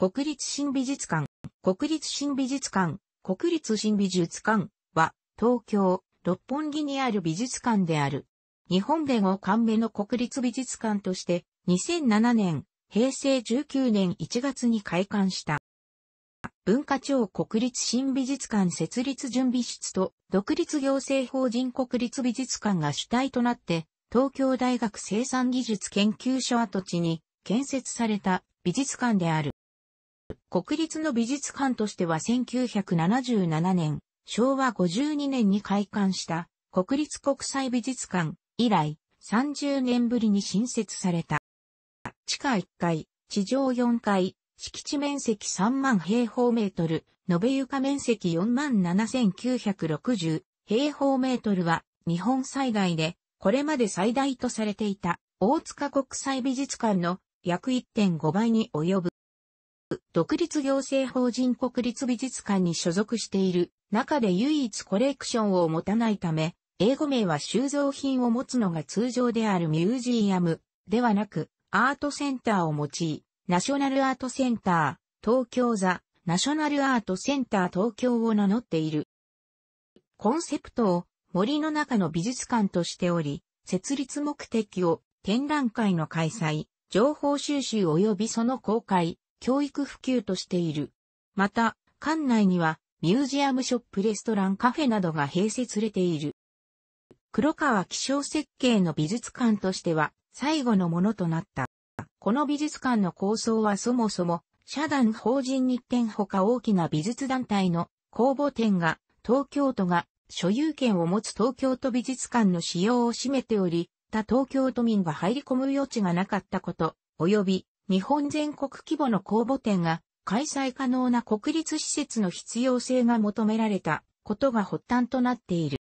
国立新美術館、国立新美術館、国立新美術館は、東京、六本木にある美術館である。日本で5巻目の国立美術館として、2007年、平成19年1月に開館した。文化庁国立新美術館設立準備室と独立行政法人国立美術館が主体となって、東京大学生産技術研究所跡地に建設された美術館である。国立の美術館としては1977年、昭和52年に開館した国立国際美術館以来30年ぶりに新設された。地下1階、地上4階、敷地面積3万平方メートル、延べ床面積4万7960平方メートルは日本最大でこれまで最大とされていた大塚国際美術館の約1.5倍に及ぶ。独立行政法人国立美術館に所属している中で唯一コレクションを持たないため、英語名は収蔵品を持つのが通常であるミュージアムではなく、アートセンターを用い、ナショナルアートセンター、東京ザ、ナショナルアートセンター東京を名乗っている。コンセプトを森の中の美術館としており、設立目的を展覧会の開催、情報収集及びその公開、教育普及としている。また、館内にはミュージアムショップレストランカフェなどが併設されている。黒川気象設計の美術館としては最後のものとなった。この美術館の構想はそもそも、社団法人日展ほか大きな美術団体の公募展が東京都が所有権を持つ東京都美術館の使用を占めており、他東京都民が入り込む余地がなかったこと、及び日本全国規模の公募展が開催可能な国立施設の必要性が求められたことが発端となっている。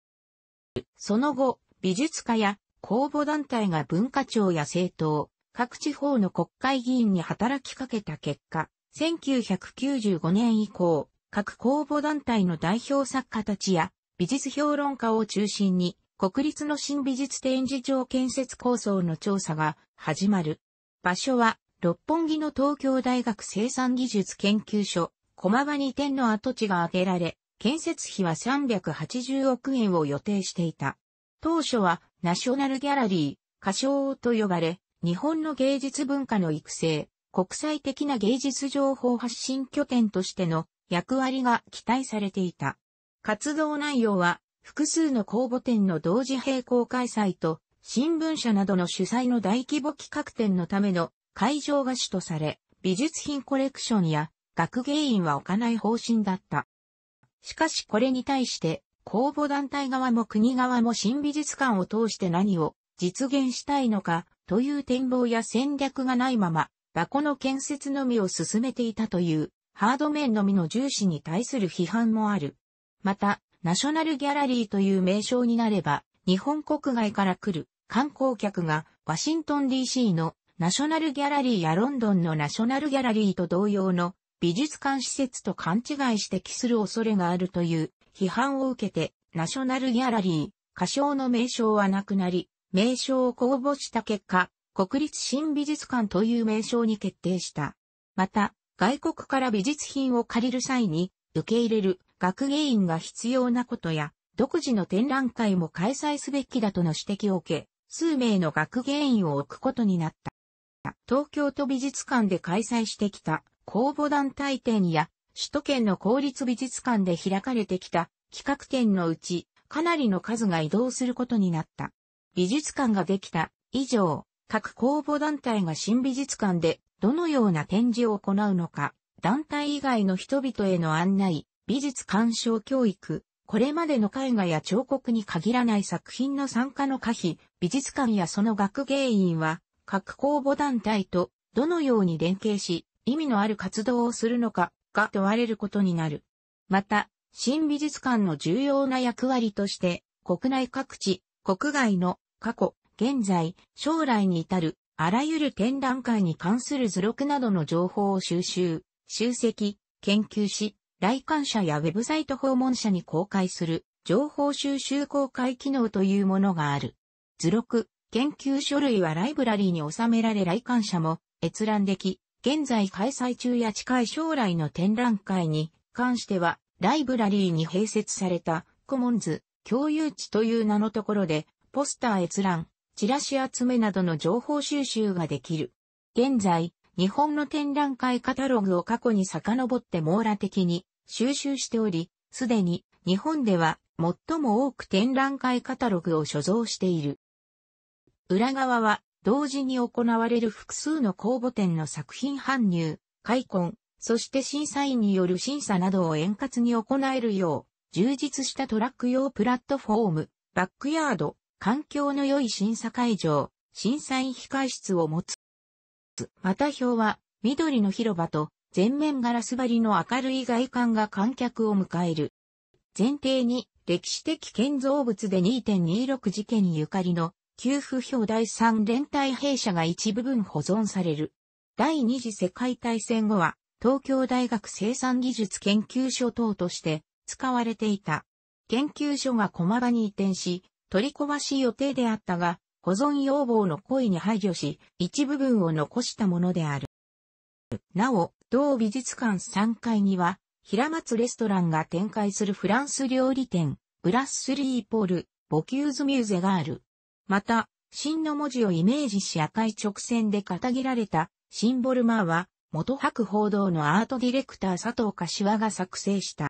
その後、美術家や公募団体が文化庁や政党、各地方の国会議員に働きかけた結果、1995年以降、各公募団体の代表作家たちや美術評論家を中心に国立の新美術展示場建設構想の調査が始まる。場所は六本木の東京大学生産技術研究所、駒場2店の跡地が挙げられ、建設費は380億円を予定していた。当初はナショナルギャラリー、歌唱と呼ばれ、日本の芸術文化の育成、国際的な芸術情報発信拠点としての役割が期待されていた。活動内容は複数の公募展の同時並行開催と新聞社などの主催の大規模企画展のための会場が主とされ、美術品コレクションや学芸員は置かない方針だった。しかしこれに対して公募団体側も国側も新美術館を通して何を実現したいのかという展望や戦略がないまま箱の建設のみを進めていたというハード面のみの重視に対する批判もある。また、ナショナルギャラリーという名称になれば、日本国外から来る観光客がワシントン DC のナショナルギャラリーやロンドンのナショナルギャラリーと同様の美術館施設と勘違い指摘する恐れがあるという批判を受けて、ナショナルギャラリー、仮称の名称はなくなり、名称を公募した結果、国立新美術館という名称に決定した。また、外国から美術品を借りる際に、受け入れる学芸員が必要なことや、独自の展覧会も開催すべきだとの指摘を受け、数名の学芸員を置くことになった。東京都美術館で開催してきた公募団体展や首都圏の公立美術館で開かれてきた企画展のうちかなりの数が移動することになった。美術館ができた以上、各公募団体が新美術館でどのような展示を行うのか、団体以外の人々への案内、美術鑑賞教育、これまでの絵画や彫刻に限らない作品の参加の可否、美術館やその学芸員は、各公募団体とどのように連携し、意味のある活動をするのかが問われることになる。また、新美術館の重要な役割として、国内各地、国外の過去、現在、将来に至る、あらゆる展覧会に関する図録などの情報を収集、集積、研究し、来館者やウェブサイト訪問者に公開する情報収集公開機能というものがある。図録、研究書類はライブラリーに収められ来館者も閲覧でき、現在開催中や近い将来の展覧会に関しては、ライブラリーに併設されたコモンズ共有地という名のところで、ポスター閲覧、チラシ集めなどの情報収集ができる。現在、日本の展覧会カタログを過去に遡って網羅的に収集しており、すでに日本では最も多く展覧会カタログを所蔵している。裏側は、同時に行われる複数の公募展の作品搬入、開墾、そして審査員による審査などを円滑に行えるよう、充実したトラック用プラットフォーム、バックヤード、環境の良い審査会場、審査員控室を持つ。また表は、緑の広場と、全面ガラス張りの明るい外観が観客を迎える。前提に、歴史的建造物で2.26事件ゆかりの給付表第3連隊兵舎が一部分保存される。第二次世界大戦後は、東京大学生産技術研究所等として使われていた。研究所が駒場に移転し、取り壊し予定であったが、保存要望の意に配慮し、一部分を残したものである。なお、同美術館3階には、平松レストランが展開するフランス料理店、ブラッスリーポール、ボキューズミューゼがある。また、真の文字をイメージし赤い直線で片切られたシンボルマーは、元白報道のアートディレクター佐藤柏が作成した。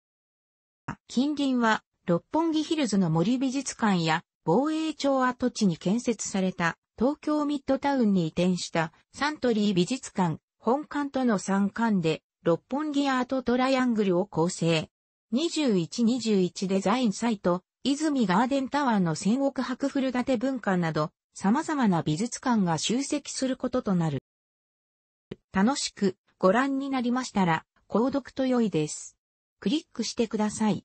近隣は、六本木ヒルズの森美術館や防衛庁跡地に建設された東京ミッドタウンに移転したサントリー美術館本館との3館で六本木アートトライアングルを構成。2 1 21デザインサイト泉ガーデンタワーの千億博古建文化など、様々な美術館が集積することとなる。楽しくご覧になりましたら、購読と良いです。クリックしてください。